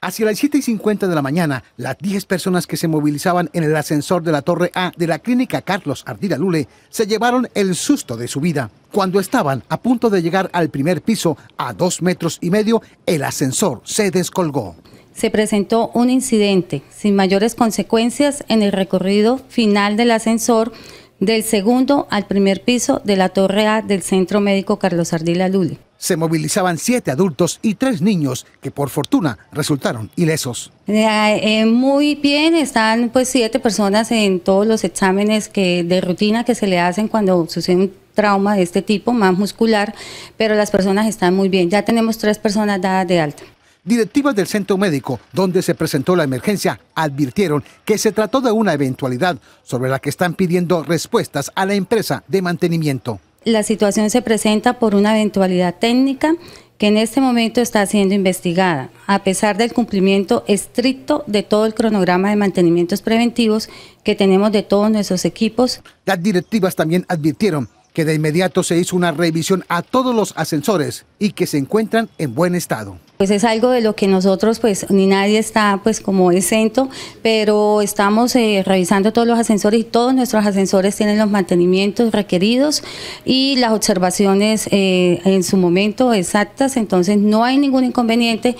Hacia las 7 y 50 de la mañana, las 10 personas que se movilizaban en el ascensor de la Torre A de la clínica Carlos Ardila Lule se llevaron el susto de su vida. Cuando estaban a punto de llegar al primer piso, a dos metros y medio, el ascensor se descolgó. Se presentó un incidente sin mayores consecuencias en el recorrido final del ascensor del segundo al primer piso de la Torre A del Centro Médico Carlos Ardila Lule se movilizaban siete adultos y tres niños que por fortuna resultaron ilesos. Eh, eh, muy bien, están pues siete personas en todos los exámenes que, de rutina que se le hacen cuando sucede un trauma de este tipo, más muscular, pero las personas están muy bien. Ya tenemos tres personas dadas de alta. Directivas del centro médico donde se presentó la emergencia advirtieron que se trató de una eventualidad sobre la que están pidiendo respuestas a la empresa de mantenimiento la situación se presenta por una eventualidad técnica que en este momento está siendo investigada, a pesar del cumplimiento estricto de todo el cronograma de mantenimientos preventivos que tenemos de todos nuestros equipos. Las directivas también advirtieron que de inmediato se hizo una revisión a todos los ascensores y que se encuentran en buen estado. Pues es algo de lo que nosotros, pues ni nadie está pues como exento, pero estamos eh, revisando todos los ascensores y todos nuestros ascensores tienen los mantenimientos requeridos y las observaciones eh, en su momento exactas, entonces no hay ningún inconveniente.